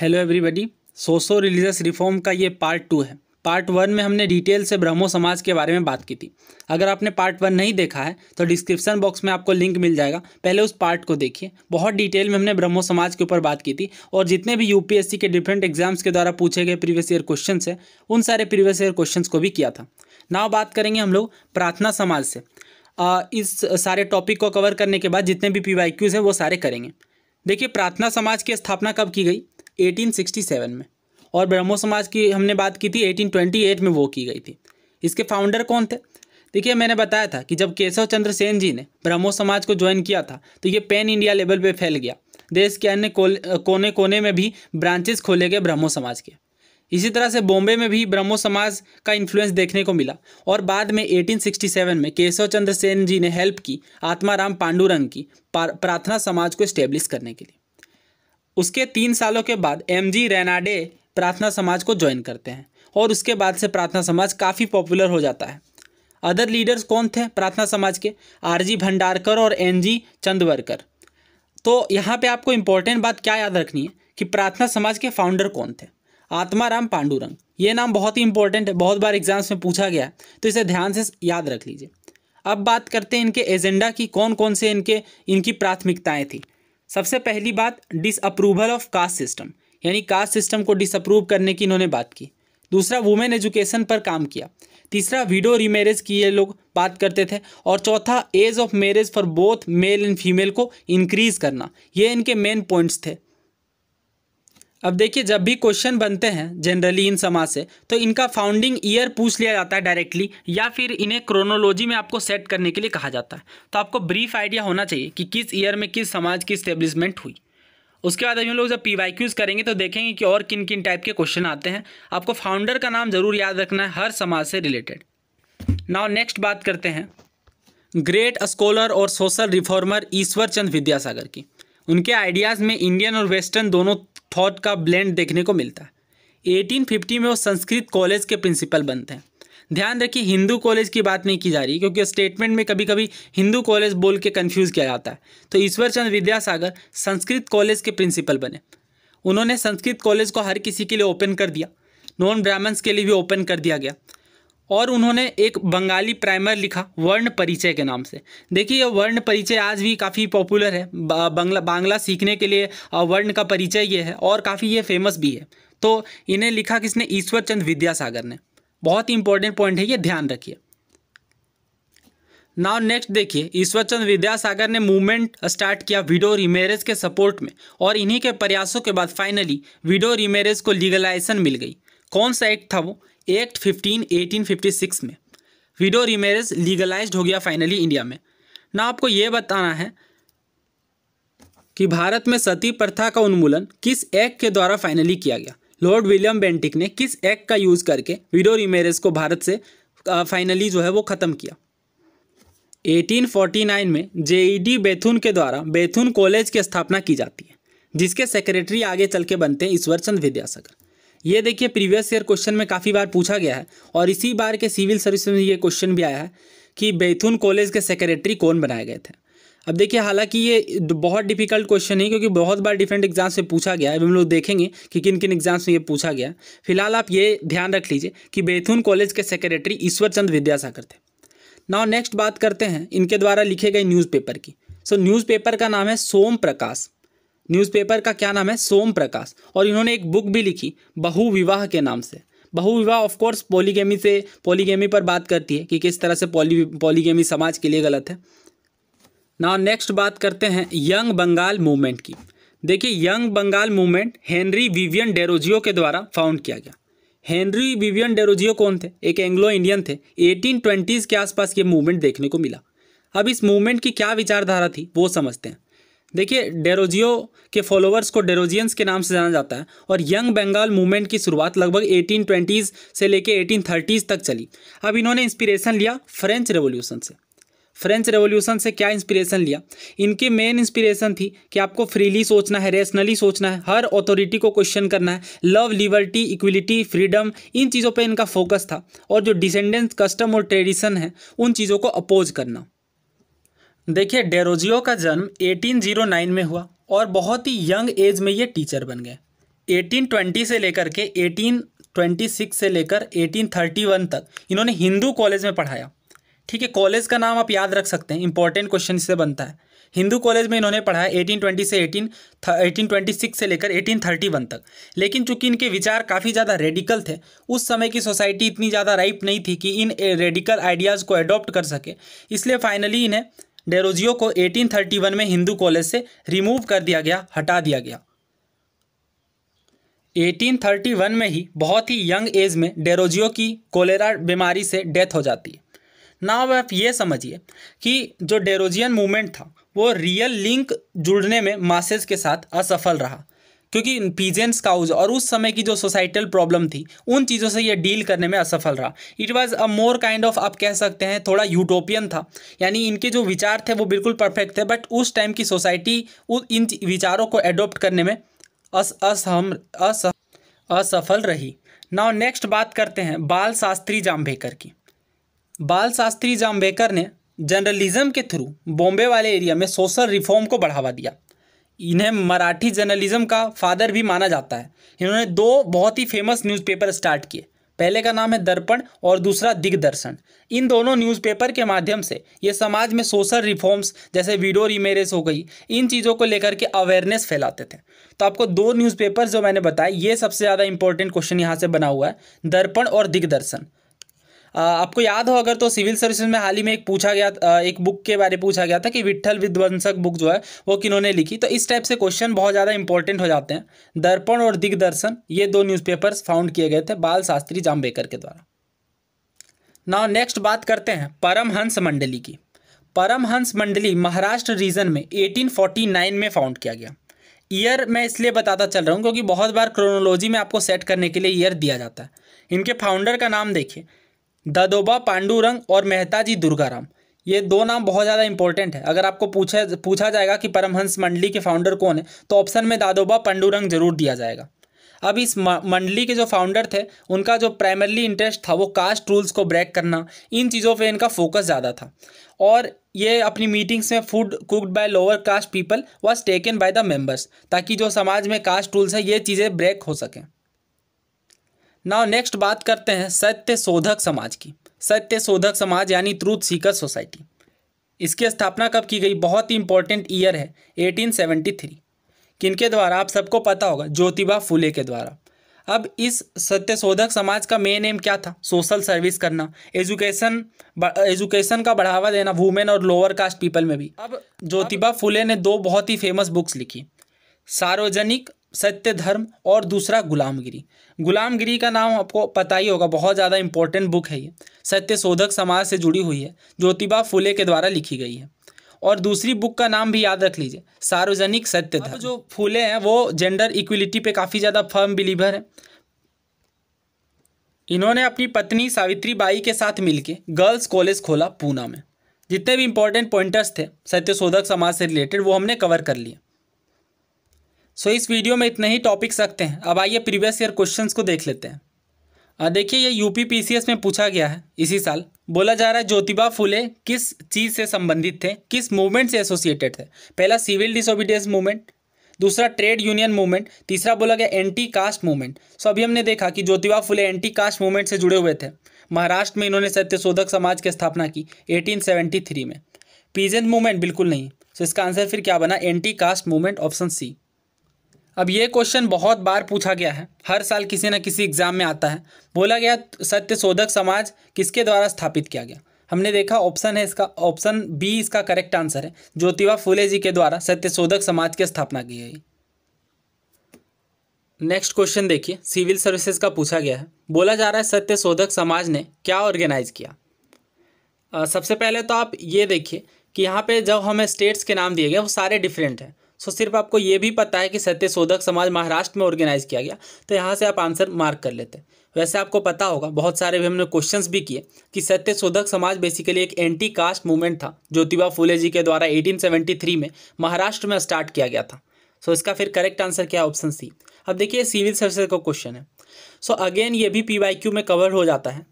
hello everybody socio religious reform का ये part two है पार्ट वन में हमने डिटेल से ब्रह्मो समाज के बारे में बात की थी अगर आपने पार्ट वन नहीं देखा है तो डिस्क्रिप्शन बॉक्स में आपको लिंक मिल जाएगा पहले उस पार्ट को देखिए बहुत डिटेल में हमने ब्रह्मो समाज के ऊपर बात की थी और जितने भी यूपीएससी के डिफरेंट एग्जाम्स के द्वारा पूछे गए प्रीवियस ईयर क्वेश्चन है उन सारे प्रीवियस ईयर क्वेश्चन को भी किया था नाव बात करेंगे हम लोग प्रार्थना समाज से इस सारे टॉपिक को कवर करने के बाद जितने भी पी वाई वो सारे करेंगे देखिए प्रार्थना समाज की स्थापना कब की गई 1867 में और ब्रह्मो समाज की हमने बात की थी 1828 में वो की गई थी इसके फाउंडर कौन थे देखिए मैंने बताया था कि जब केशव चंद्र सेन जी ने ब्रह्मो समाज को ज्वाइन किया था तो ये पैन इंडिया लेवल पर फैल गया देश के अन्य कोने कोने में भी ब्रांचेस खोले गए ब्रह्मो समाज के इसी तरह से बॉम्बे में भी ब्रह्मो समाज का इन्फ्लुएंस देखने को मिला और बाद में 1867 में केशव चंद्र सेन जी ने हेल्प की आत्माराम पांडुरंग की प्रार्थना समाज को स्टेब्लिश करने के लिए उसके तीन सालों के बाद एम जी रेनाडे प्रार्थना समाज को ज्वाइन करते हैं और उसके बाद से प्रार्थना समाज काफ़ी पॉपुलर हो जाता है अदर लीडर्स कौन थे प्रार्थना समाज के आरजी भंडारकर और एनजी चंदवरकर तो यहाँ पे आपको इम्पोर्टेंट बात क्या याद रखनी है कि प्रार्थना समाज के फाउंडर कौन थे आत्माराम पांडुरंग ये नाम बहुत ही इंपॉर्टेंट है बहुत बार एग्जाम्स में पूछा गया है तो इसे ध्यान से याद रख लीजिए अब बात करते हैं इनके एजेंडा की कौन कौन से इनके इनकी प्राथमिकताएँ थी सबसे पहली बात डिसअप्रूवल ऑफ कास्ट सिस्टम यानी कास्ट सिस्टम को डिसअप्रूव करने की इन्होंने बात की दूसरा वुमेन एजुकेशन पर काम किया तीसरा विडो रीमेरिज की ये लोग बात करते थे और चौथा age of marriage for both male and female को इंक्रीज़ करना ये इनके मेन पॉइंट्स थे अब देखिए जब भी क्वेश्चन बनते हैं जनरली इन समाज से तो इनका फाउंडिंग ईयर पूछ लिया जाता है डायरेक्टली या फिर इन्हें क्रोनोलॉजी में आपको सेट करने के लिए कहा जाता है तो आपको ब्रीफ आइडिया होना चाहिए कि किस ईयर में किस समाज की स्टेब्लिशमेंट हुई उसके बाद हम लोग जब पी वाई क्यूज़ करेंगे तो देखेंगे कि और किन किन टाइप के क्वेश्चन आते हैं आपको फाउंडर का नाम ज़रूर याद रखना है हर समाज से रिलेटेड नाउ नेक्स्ट बात करते हैं ग्रेट स्कॉलर और सोशल रिफॉर्मर ईश्वर चंद विद्यासागर की उनके आइडियाज़ में इंडियन और वेस्टर्न दोनों थॉट का ब्लेंड देखने को मिलता है 1850 में वो संस्कृत कॉलेज के प्रिंसिपल बनते हैं ध्यान रखिए हिंदू कॉलेज की बात नहीं की जा रही क्योंकि स्टेटमेंट में कभी कभी हिंदू कॉलेज बोल के कन्फ्यूज़ किया जाता है तो ईश्वर चंद्र विद्यासागर संस्कृत कॉलेज के प्रिंसिपल बने उन्होंने संस्कृत कॉलेज को हर किसी के लिए ओपन कर दिया नॉन ब्राह्मण्स के लिए भी ओपन कर दिया गया और उन्होंने एक बंगाली प्राइमर लिखा वर्ण परिचय के नाम से देखिए वर्ण परिचय आज भी काफ़ी पॉपुलर है बांग्ला बांग्ला सीखने के लिए वर्ण का परिचय ये है और काफ़ी ये फेमस भी है तो इन्हें लिखा किसने ईश्वर चंद विद्यासागर ने बहुत ही इंपॉर्टेंट पॉइंट है ये ध्यान रखिए नाउ नेक्स्ट देखिए ईश्वर चंद्र विद्यासागर ने मूवमेंट स्टार्ट किया विडो रिमेरेज के सपोर्ट में और इन्हीं के प्रयासों के बाद फाइनली विडो रिमेरेज को लीगलाइजेशन मिल गई कौन सा एक्ट था वो act fifteen eighteen fifty six में विडो रीमेरेज लीगलाइज हो गया फाइनली इंडिया में ना आपको ये बताना है कि भारत में सती प्रथा का उन्मूलन किस एक्ट के द्वारा फाइनली किया गया लॉर्ड विलियम बेंटिक ने किस एक्ट का यूज़ करके विडो रिमेरेज को भारत से फाइनली जो है वो ख़त्म किया 1849 में जेईडी बेथुन के द्वारा बेथुन कॉलेज की स्थापना की जाती है जिसके सेक्रेटरी आगे चल के बनते हैं ईश्वरचंद विद्यासागर ये देखिए प्रीवियस ईयर क्वेश्चन में काफ़ी बार पूछा गया है और इसी बार के सिविल सर्विस में ये क्वेश्चन भी आया है कि बैथुन कॉलेज के सेक्रेटरी कौन बनाए गए थे अब देखिए हालांकि ये बहुत डिफिकल्ट क्वेश्चन है क्योंकि बहुत बार डिफरेंट एग्जाम से पूछा गया है हम लोग देखेंगे कि किन किन एग्जाम्स में ये पूछा गया फिलहाल आप ये ध्यान रख लीजिए कि बैथुन कॉलेज के सेक्रेटरी ईश्वर चंद विद्यासागर थे नाउ नेक्स्ट बात करते हैं इनके द्वारा लिखे गए न्यूज़पेपर की सो so, न्यूज़पेपर का नाम है सोम प्रकाश न्यूज़पेपर का क्या नाम है सोम प्रकाश और इन्होंने एक बुक भी लिखी बहुविवाह के नाम से बहुविवाह ऑफकोर्स पॉलीगेमी से पॉलीगेमी पर बात करती है कि किस तरह से पॉली पॉलीगेमी समाज के लिए गलत है ना नेक्स्ट बात करते हैं यंग बंगाल मूवमेंट की देखिए young Bengal movement Henry Vivian Derozio के द्वारा फाउंड किया गया हेनरी विवियन डेरोजियो कौन थे एक एंग्लो इंडियन थे एटीन ट्वेंटीज़ के आसपास ये मूवमेंट देखने को मिला अब इस मूवमेंट की क्या विचारधारा थी वो समझते हैं देखिए डेरोजियो के फॉलोअर्स को डेरोजियंस के नाम से जाना जाता है और यंग बंगाल मूवमेंट की शुरुआत लगभग 1820s से लेके 1830s तक चली अब इन्होंने इंस्पिरेशन लिया फ्रेंच रेवोल्यूशन से फ्रेंच रेवोल्यूशन से क्या इंस्पिरेशन लिया इनकी मेन इंस्पिरेशन थी कि आपको फ्रीली सोचना है रेशनली सोचना है हर अथॉरिटी को क्वेश्चन करना है लव लिबर्टी इक्वलिटी फ्रीडम इन चीज़ों पे इनका फोकस था और जो डिसेंडेंस कस्टम और ट्रेडिशन है उन चीज़ों को अपोज करना देखिए डेरोजियो का जन्म 1809 में हुआ और बहुत ही यंग एज में ये टीचर बन गए 1820 से लेकर के 1826 से लेकर 1831 तक इन्होंने हिंदू कॉलेज में पढ़ाया ठीक है कॉलेज का नाम आप याद रख सकते हैं इंपॉर्टेंट क्वेश्चन इससे बनता है हिंदू कॉलेज में इन्होंने पढ़ाया 1820 से 18 1826 से लेकर 1831 तक लेकिन चूंकि इनके विचार काफ़ी ज़्यादा रेडिकल थे उस समय की सोसाइटी इतनी ज़्यादा राइप नहीं थी कि इन रेडिकल आइडियाज़ को अडॉप्ट कर सके इसलिए फाइनली इन्हें डेरोजियो को 1831 में हिंदू कॉलेज से रिमूव कर दिया गया हटा दिया गया 1831 में ही बहुत ही यंग एज में डेरोजियो की कोलेरा बीमारी से डेथ हो जाती है अब आप ये समझिए कि जो डेरोजियन मूवमेंट था वो रियल लिंक जुड़ने में मासेज के साथ असफल रहा क्योंकि पीजेंस काउज और उस समय की जो सोसाइटल प्रॉब्लम थी उन चीज़ों से ये डील करने में असफल रहा it was a more kind of आप कह सकते हैं थोड़ा यूटोपियन था यानी इनके जो विचार थे वो बिल्कुल परफेक्ट थे बट उस टाइम की सोसाइटी इन विचारों को एडोप्ट करने में अस असहम अस असफल रही नाउ नेक्स्ट बात करते हैं बाल शास्त्री जाम्बेकर की बाल शास्त्री जाम्बेकर ने जर्नलिज्म के थ्रू बॉम्बे वाले एरिया में सोशल रिफॉर्म को बढ़ावा दिया इन्हें मराठी जर्नलिज्म का फादर भी माना जाता है इन्होंने दो बहुत ही फेमस न्यूज़पेपर स्टार्ट किए पहले का नाम है दर्पण और दूसरा दिग्दर्शन इन दोनों न्यूज़पेपर के माध्यम से ये समाज में सोशल रिफॉर्म्स जैसे वीडियो रिमेरेज हो गई इन चीज़ों को लेकर के अवेयरनेस फैलाते थे तो आपको दो न्यूज़पेपर जो मैंने बताए ये सबसे ज़्यादा इंपॉर्टेंट क्वेश्चन यहाँ से बना हुआ है दर्पण और दिग्दर्शन आपको याद हो अगर तो सिविल सर्विस में हाल ही में एक पूछा गया एक बुक के बारे में पूछा गया था कि विठ्ठल विध्वंसक बुक जो है वो किन्होंने लिखी तो इस टाइप से क्वेश्चन बहुत ज़्यादा इंपॉर्टेंट हो जाते हैं दर्पण और दिग्दर्शन ये दो न्यूज़पेपर्स फाउंड किए गए थे बाल शास्त्री जाम्बेकर के द्वारा नाउ नेक्स्ट बात करते हैं परमहंस मंडली की परमहंस मंडली महाराष्ट्र रीजन में एटीन में फाउंड किया गया ईयर मैं इसलिए बताता चल रहा हूँ क्योंकि बहुत बार क्रोनोलॉजी में आपको सेट करने के लिए ईयर दिया जाता है इनके फाउंडर का नाम देखिए ददोबा पांडुरंग और मेहताजी दुर्गाराम ये दो नाम बहुत ज़्यादा इंपॉर्टेंट है अगर आपको पूछा पूछा जाएगा कि परमहंस मंडली के फाउंडर कौन है तो ऑप्शन में दादोबा पांडुरंग जरूर दिया जाएगा अब इस मंडली के जो फाउंडर थे उनका जो प्राइमरली इंटरेस्ट था वो कास्ट रूल्स को ब्रेक करना इन चीज़ों पे इनका फोकस ज़्यादा था और ये अपनी मीटिंग्स में food cooked by lower caste people was taken by the members ताकि जो समाज में कास्ट रूल्स है ये चीज़ें ब्रेक हो सकें नाउ नेक्स्ट बात करते हैं सत्य शोधक समाज की सत्य शोधक समाज यानी ट्रूथ सीकर सोसाइटी इसकी स्थापना कब की गई बहुत ही इंपॉर्टेंट ईयर है 1873 किनके द्वारा आप सबको पता होगा ज्योतिबा फूले के द्वारा अब इस सत्य शोधक समाज का मेन एम क्या था सोशल सर्विस करना एजुकेशन एजुकेशन का बढ़ावा देना वुमेन और लोअर कास्ट पीपल में भी अब ज्योतिबा फूले ने दो बहुत ही फेमस बुक्स लिखी सार्वजनिक सत्य धर्म और दूसरा गुलामगिरी गुलामगिरी का नाम आपको पता ही होगा बहुत ज़्यादा इंपॉर्टेंट बुक है ये सत्य शोधक समाज से जुड़ी हुई है ज्योतिबा फुले के द्वारा लिखी गई है और दूसरी बुक का नाम भी याद रख लीजिए सार्वजनिक सत्य धर्म हाँ, तो जो फूले हैं वो जेंडर इक्वलिटी पे काफ़ी ज़्यादा फर्म बिलीवर हैं इन्होंने अपनी पत्नी सावित्री बाई के साथ मिलकर गर्ल्स कॉलेज खोला पूना में जितने भी इंपॉर्टेंट पॉइंटर्स थे शोधक समाज से रिलेटेड वो हमने कवर कर लिए सो इस वीडियो में इतने ही टॉपिक्स रखते हैं अब आइए प्रीवियस ईयर क्वेश्चंस को देख लेते हैं देखिए ये यूपी पीसीएस में पूछा गया है इसी साल बोला जा रहा है ज्योतिबा फुले किस चीज़ से संबंधित थे किस मूवमेंट से एसोसिएटेड थे पहला सिविल डिसोबीडियंस मूवमेंट दूसरा ट्रेड यूनियन मूवमेंट तीसरा बोला गया एंटी कास्ट मूवमेंट सो अभी हमने देखा कि Jyotiba Phule anti caste movement से जुड़े हुए थे महाराष्ट्र में इन्होंने सत्यशोधक समाज की स्थापना की 1873 में पीजेंट मूवमेंट बिल्कुल नहीं सो इसका आंसर फिर क्या बना anti caste movement option C अब ये क्वेश्चन बहुत बार पूछा गया है हर साल किसी न किसी एग्जाम में आता है बोला गया सत्य शोधक समाज किसके द्वारा स्थापित किया गया हमने देखा ऑप्शन है इसका ऑप्शन बी इसका करेक्ट आंसर है ज्योतिबा फुले जी के द्वारा सत्य शोधक समाज की स्थापना की गई नेक्स्ट क्वेश्चन देखिए सिविल सर्विसेज का पूछा गया है बोला जा रहा है सत्य शोधक समाज ने क्या ऑर्गेनाइज किया आ, सबसे पहले तो आप ये देखिए कि यहाँ पे जब हमें स्टेट्स के नाम दिए गए वो सारे डिफरेंट हैं सो सिर्फ आपको ये भी पता है कि सत्यशोधक समाज महाराष्ट्र में ऑर्गेनाइज किया गया तो यहाँ से आप आंसर मार्क कर लेते हैं वैसे आपको पता होगा बहुत सारे भी हमने क्वेश्चंस भी किए कि सत्यशोधक समाज बेसिकली एक एंटी कास्ट मूवमेंट था ज्योतिबा फूले जी के द्वारा 1873 में महाराष्ट्र में स्टार्ट किया गया था सो so, इसका फिर करेक्ट आंसर क्या है ऑप्शन सी अब देखिए सिविल सर्विस का क्वेश्चन है सो so, अगेन ये भी पी में कवर हो जाता है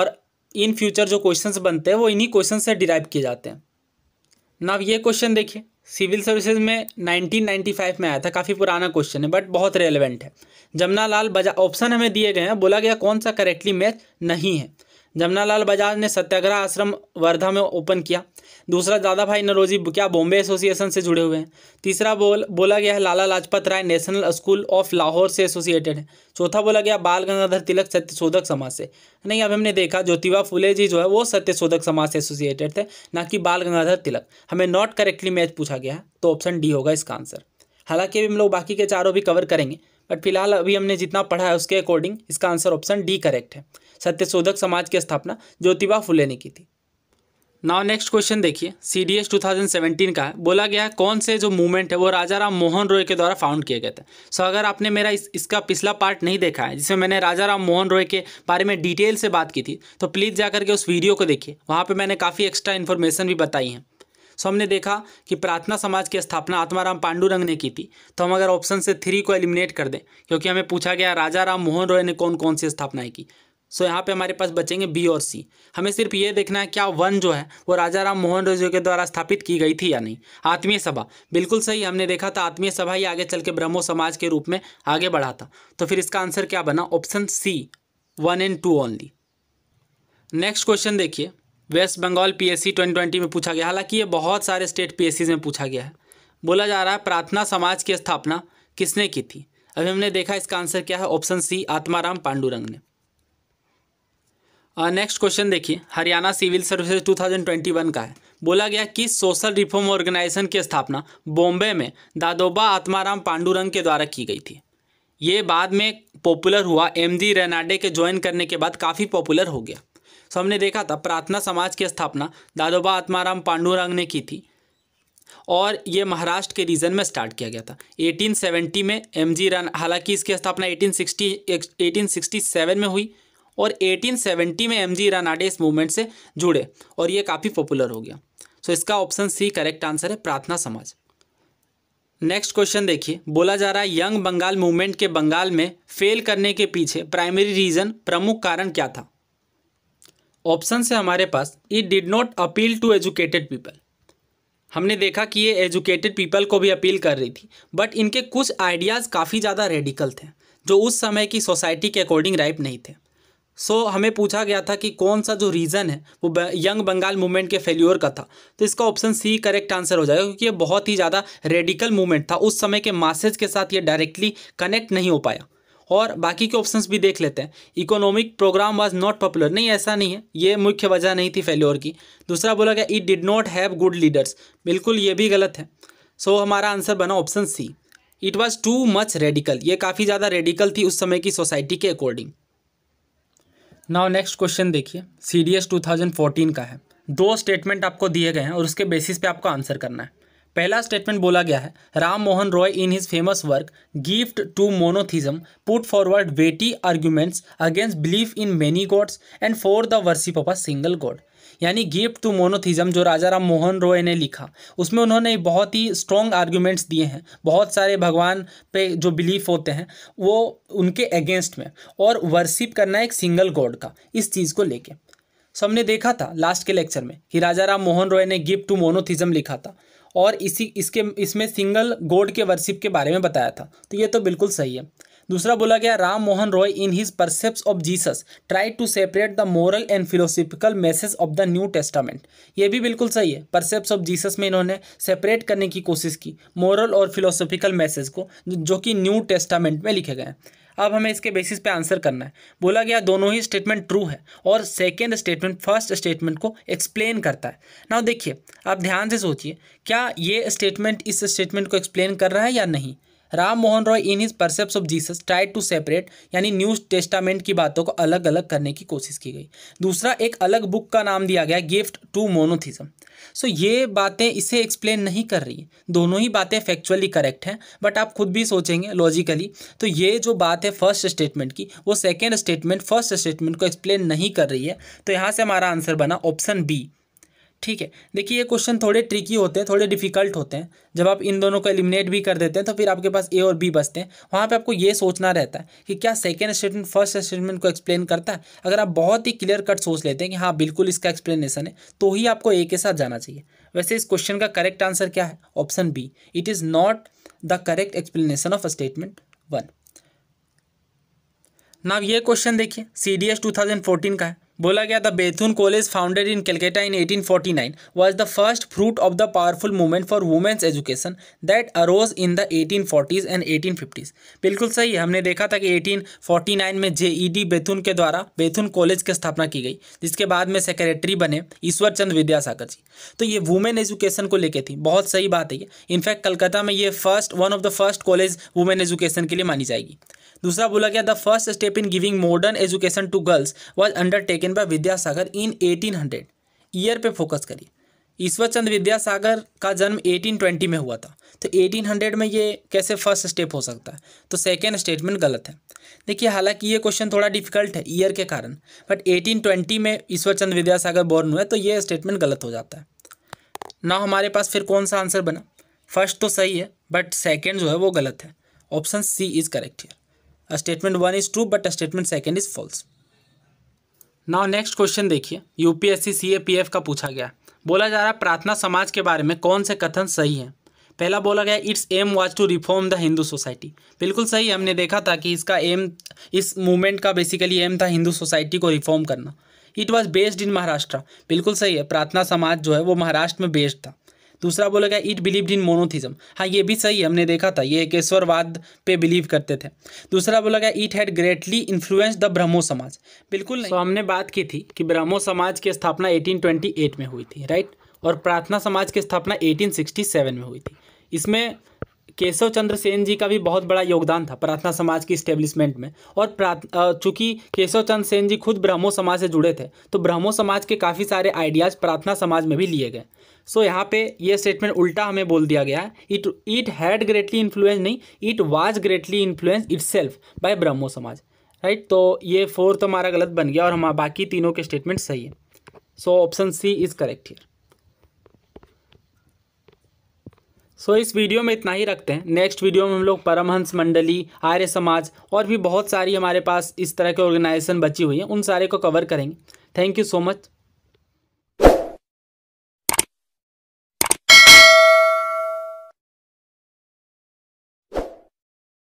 और इन फ्यूचर जो क्वेश्चन बनते हैं वो इन्हीं क्वेश्चन से डिराइव किए जाते हैं ना ये क्वेश्चन देखिए सिविल सर्विसेज में 1995 में आया था काफ़ी पुराना क्वेश्चन है बट बहुत रेलिवेंट है जमुना लाल बजा ऑप्शन हमें दिए गए हैं बोला गया कौन सा करेक्टली मैच नहीं है जमनालाल बजाज ने सत्याग्रह आश्रम वर्धा में ओपन किया दूसरा दादा भाई नरोजी क्या बॉम्बे एसोसिएशन से जुड़े हुए हैं तीसरा बोल बोला गया है Lala Lajpat Rai national school of Lahore से एसोसिएटेड है चौथा बोला गया बाल गंगाधर तिलक सत्यशोधक समाज से नहीं अब हमने देखा ज्योतिबा फुले जी जो है वो सत्यशोधक समाज से एसोसिएटेड थे ना कि बाल गंगाधर तिलक हमें नॉट करेक्टली मैच पूछा गया है तो ऑप्शन डी होगा इसका आंसर हालांकि अभी हम लोग बाकी के चारों भी कवर करेंगे बट फिलहाल अभी हमने जितना पढ़ा है उसके अकॉर्डिंग इसका आंसर ऑप्शन डी करेक्ट है सत्यशोधक समाज की स्थापना ज्योतिबा फुले ने की थी नाउ नेक्स्ट क्वेश्चन देखिए C D S two thousand seventeen का है बोला गया है कौन से जो मूवमेंट है वो राजा राम मोहन रॉय के द्वारा फाउंड किए गए थे सो अगर आपने मेरा इस, इसका पिछला पार्ट नहीं देखा है जिसमें मैंने राजा राम मोहन रॉय के बारे में डिटेल से बात की थी तो प्लीज़ जाकर के उस वीडियो को देखिए वहाँ पर मैंने काफ़ी एक्स्ट्रा इन्फॉर्मेशन भी बताई है सो so, हमने देखा कि प्रार्थना समाज की स्थापना आत्माराम पांडुरंग ने की थी तो हम अगर ऑप्शन से थ्री को एलिमिनेट कर दें क्योंकि हमें पूछा गया राजा राम मोहन रॉय ने कौन कौन सी स्थापनाएं की सो यहाँ पे हमारे पास बचेंगे बी और सी हमें सिर्फ ये देखना है क्या वन जो है वो राजा राम मोहन रोजियो के द्वारा स्थापित की गई थी या नहीं आत्मीय सभा बिल्कुल सही हमने देखा था आत्मीय सभा ही आगे चल के ब्रह्मो समाज के रूप में आगे बढ़ा था तो फिर इसका आंसर क्या बना option C one and two only next question देखिए वेस्ट बंगाल पी एस में पूछा गया हालांकि ये बहुत सारे स्टेट पी में पूछा गया है बोला जा रहा है प्रार्थना समाज की स्थापना किसने की थी अभी हमने देखा इसका आंसर क्या है ऑप्शन सी आत्माराम पांडुरंग ने नेक्स्ट क्वेश्चन देखिए हरियाणा सिविल सर्विसेज 2021 का है बोला गया कि सोशल रिफॉर्म ऑर्गेनाइजेशन की स्थापना बॉम्बे में दादोबा आत्माराम पांडुरंग के द्वारा की गई थी ये बाद में पॉपुलर हुआ एम जी रेनाडे के ज्वाइन करने के बाद काफ़ी पॉपुलर हो गया सो हमने देखा था प्रार्थना समाज की स्थापना दादोबा आत्माराम पांडुरंग ने की थी और ये महाराष्ट्र के रीजन में स्टार्ट किया गया था 1870 में एम जी रन हालांकि इसकी स्थापना 1860 1867 में हुई और 1870 में एम जी रानाडे इस मूवमेंट से जुड़े और ये काफ़ी पॉपुलर हो गया सो इसका ऑप्शन सी करेक्ट आंसर है प्रार्थना समाज नेक्स्ट क्वेश्चन देखिए बोला जा रहा है यंग बंगाल मूवमेंट के बंगाल में फेल करने के पीछे प्राइमरी रीजन प्रमुख कारण क्या था ऑप्शन से हमारे पास it did not appeal to educated people हमने देखा कि ये एजुकेटेड पीपल को भी अपील कर रही थी बट इनके कुछ आइडियाज़ काफ़ी ज़्यादा रेडिकल थे जो उस समय की सोसाइटी के अकॉर्डिंग राइप नहीं थे सो so, हमें पूछा गया था कि कौन सा जो रीज़न है वो यंग बंगाल मूवमेंट के फेल्योर का था तो इसका ऑप्शन सी करेक्ट आंसर हो जाएगा क्योंकि ये बहुत ही ज़्यादा रेडिकल मूवमेंट था उस समय के मासेज के साथ ये डायरेक्टली कनेक्ट नहीं हो पाया और बाकी के ऑप्शंस भी देख लेते हैं economic program was not popular नहीं ऐसा नहीं है ये मुख्य वजह नहीं थी फेल्योर की दूसरा बोला गया it did not have good leaders बिल्कुल ये भी गलत है सो so, हमारा आंसर बना option C it was too much radical ये काफ़ी ज़्यादा रेडिकल थी उस समय की सोसाइटी के अकॉर्डिंग नाउ नेक्स्ट क्वेश्चन देखिए C D S two thousand fourteen का है दो स्टेटमेंट आपको दिए गए हैं और उसके बेसिस पे आपको आंसर करना है पहला स्टेटमेंट बोला गया है Ram Mohan Roy in his famous work gift to monotheism put forward weighty arguments against belief in many gods and for the worship of a single god यानी गिफ्ट टू मोनोथिज्म जो राजा राम मोहन रॉय ने लिखा उसमें उन्होंने बहुत ही स्ट्रॉन्ग आर्ग्यूमेंट्स दिए हैं बहुत सारे भगवान पे जो बिलीफ होते हैं वो उनके अगेंस्ट में और वर्शिप करना एक सिंगल गॉड का इस चीज़ को लेके सो हमने देखा था लास्ट के लेक्चर में कि राजा राम मोहन रॉय ने गिफ्ट टू मोनोथिज्म लिखा था और इसी इसके इसमें सिंगल गॉड के वर्शिप के बारे में बताया था तो ये तो बिल्कुल सही है दूसरा बोला गया Ram Mohan Roy in his precept of Jesus try to separate the moral and philosophical message of the New Testament ये भी बिल्कुल सही है परसेप्ट ऑफ जीसस में इन्होंने सेपरेट करने की कोशिश की मॉरल और फिलोसफिकल मैसेज को जो कि न्यू टेस्टामेंट में लिखे गए हैं अब हमें इसके बेसिस पे आंसर करना है बोला गया दोनों ही स्टेटमेंट ट्रू है और सेकेंड स्टेटमेंट फर्स्ट स्टेटमेंट को एक्सप्लेन करता है ना देखिए आप ध्यान से सोचिए क्या ये स्टेटमेंट इस स्टेटमेंट को एक्सप्लेन कर रहा है या नहीं Ram Mohan Roy in his precept of Jesus tried to separate यानी न्यू टेस्टामेंट की बातों को अलग अलग करने की कोशिश की गई दूसरा एक अलग बुक का नाम दिया गया गिफ्ट टू मोनोथिज्म सो ये बातें इसे एक्सप्लेन नहीं कर रही है दोनों ही बातें फैक्चुअली करेक्ट हैं बट आप खुद भी सोचेंगे लॉजिकली तो ये जो बात है फर्स्ट स्टेटमेंट की वो सेकेंड स्टेटमेंट फर्स्ट स्टेटमेंट को एक्सप्लेन नहीं कर रही है तो यहाँ से हमारा आंसर बना ऑप्शन बी ठीक है देखिए ये क्वेश्चन थोड़े ट्रिकी होते हैं थोड़े डिफिकल्ट होते हैं जब आप इन दोनों को एलिमिनेट भी कर देते हैं तो फिर आपके पास ए और बी बचते हैं वहाँ पे आपको ये सोचना रहता है कि क्या सेकेंड स्टेटमेंट फर्स्ट स्टेटमेंट को एक्सप्लेन करता है अगर आप बहुत ही क्लियर कट सोच लेते हैं कि हाँ बिल्कुल इसका एक्सप्लेनेशन है तो ही आपको ए के साथ जाना चाहिए वैसे इस क्वेश्चन का करेक्ट आंसर क्या है option B it is not the correct explanation of statement one ना ये क्वेश्चन देखिए C D S two thousand fourteen का है बोला गया the Bethune College founded in Calcutta in 1849 was the first fruit of the powerful movement for women's education that arose in the 1840s and fifties बिल्कुल सही है हमने देखा था कि 1849 में जेईडी e बेथून के द्वारा बैथुन कॉलेज की स्थापना की गई जिसके बाद में सेक्रेटरी बने ईश्वर चंद्र विद्यासागर जी तो ये वुमेन एजुकेशन को लेकर थी बहुत सही बात है ये इनफैक्ट कलकत्ता में ये first one of the first college women education के लिए मानी जाएगी दूसरा बोला गया the first step in giving modern education to girls was undertaken by Vidyasagar in 1800 year पर फोकस करिए ईश्वर चंद्र विद्यासागर का जन्म 1820 में हुआ था तो 1800 में ये कैसे फर्स्ट स्टेप हो सकता है तो सेकेंड स्टेटमेंट गलत है देखिए हालांकि ये क्वेश्चन थोड़ा डिफिकल्ट है ईयर के कारण बट ट्वेंटी में ईश्वर चंद्र विद्यासागर बॉर्न हुआ तो ये स्टेटमेंट गलत हो जाता है ना हमारे पास फिर कौन सा आंसर बना फर्स्ट तो सही है बट सेकेंड जो है वो गलत है option C is correct here statement one is true but statement second is false now next question देखिए यूपीएससी सीएपीएफ का पूछा गया बोला जा रहा है प्रार्थना समाज के बारे में कौन से कथन सही हैं पहला बोला गया its aim was to reform the Hindu society बिल्कुल सही हमने देखा था कि इसका एम इस मूवमेंट का बेसिकली एम था हिंदू सोसाइटी को रिफॉर्म करना it was based in Maharashtra बिल्कुल सही है प्रार्थना समाज जो है वो महाराष्ट्र में बेस्ड था दूसरा बोला गया इट बिलीव्ड इन मोनोथिज्म हाँ ये भी सही हमने देखा था ये एकेश्वरवाद पे बिलीव करते थे दूसरा बोला गया it had greatly influence the Brahmo Samaj बिल्कुल नहीं so, हमने बात की थी कि ब्रह्मो समाज की स्थापना 1828 में हुई थी राइट और प्रार्थना समाज की स्थापना 1867 में हुई थी इसमें केशव चंद्र सेन जी का भी बहुत बड़ा योगदान था प्रार्थना समाज की स्टेब्लिशमेंट में और चूंकि केशव चंद्र सेन जी खुद ब्रह्मो समाज से जुड़े थे तो ब्रह्मो समाज के काफ़ी सारे आइडियाज़ प्रार्थना समाज में भी लिए गए सो यहाँ पे ये स्टेटमेंट उल्टा हमें बोल दिया गया है it it had greatly influence नहीं it was greatly influence itself by Brahmo Samaj right तो ये फोर्थ हमारा गलत बन गया और हम बाकी तीनों के स्टेटमेंट सही है so option C is correct here so इस वीडियो में इतना ही रखते हैं नेक्स्ट वीडियो में हम लोग परमहंस मंडली आर्य समाज और भी बहुत सारी हमारे पास इस तरह के ऑर्गेनाइजेशन बची हुई हैं उन सारे को कवर करेंगे थैंक यू सो मच